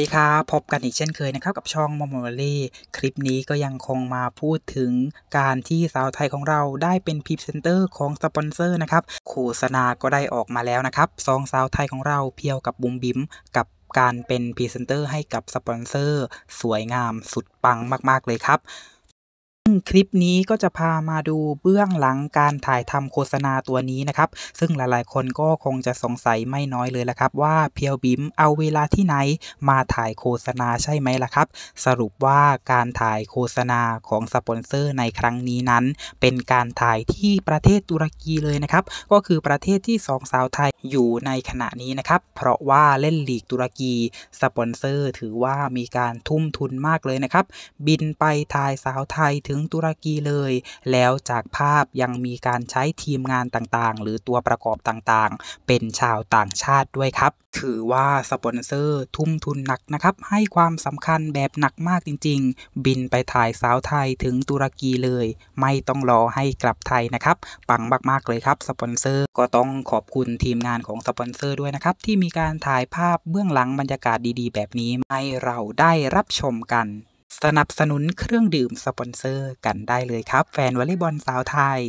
ดีครับพบกันอีกเช่นเคยนะครับกับช่องมอมอรี่คลิปนี้ก็ยังคงมาพูดถึงการที่สาวไทยของเราได้เป็นพรีเซนเตอร์ของสปอนเซอร์นะครับโฆษณาก็ได้ออกมาแล้วนะครับซองสาวไทยของเราเพียวกับบุมบิมกับการเป็นพรีเซนเตอร์ให้กับสปอนเซอร์ สวยงามสุดปังมากๆเลยครับคลิปนี้ก็จะพามาดูเบื้องหลังการถ่ายทำโฆษณาตัวนี้นะครับซึ่งหลายๆคนก็คงจะสงสัยไม่น้อยเลยละครับว่าเพียวบิมเอาเวลาที่ไหนมาถ่ายโฆษณาใช่ไหมล่ะครับ สรุปว่าการถ่ายโฆษณาของสปอนเซอร์ในครั้งนี้นั้น เป็นการถ่ายที่ประเทศตุรกีเลยนะครับก็คือประเทศที่สองสาวไทยอยู่ในขณะนี้นะครับเพราะว่าเล่นลีกตุรกี สปอนเซอร์ถือว่ามีการทุ่มทุนมากเลยนะครับบินไปถ่ายสาวไทยถึงึงตุรกีเลย แล้วจากภาพยังมีการใช้ทีมงานต่างๆ หรือตัวประกอบต่างๆ เป็นชาวต่างชาติด้วยครับ ถือว่าสปอนเซอร์ ทุ่มทุนหนักนะครับให้ความสำคัญแบบหนักมากจริง ๆ บินไปถ่ายสาวไทยถึงตุรกีเลย ไม่ต้องรอให้กลับไทยนะครับปังมากๆเลยครับสปอนเซอร์ก็ต้องขอบคุณทีมงานของสปอนเซอร์ด้วยนะครับที่มีการถ่ายภาพเบื้องหลังบรรยากาศดีๆ แบบนี้ให้เราได้รับชมกันสนับสนุนเครื่องดื่มสปอนเซอร์กันได้เลยครับ แฟนวอลเลย์บอลสาวไทย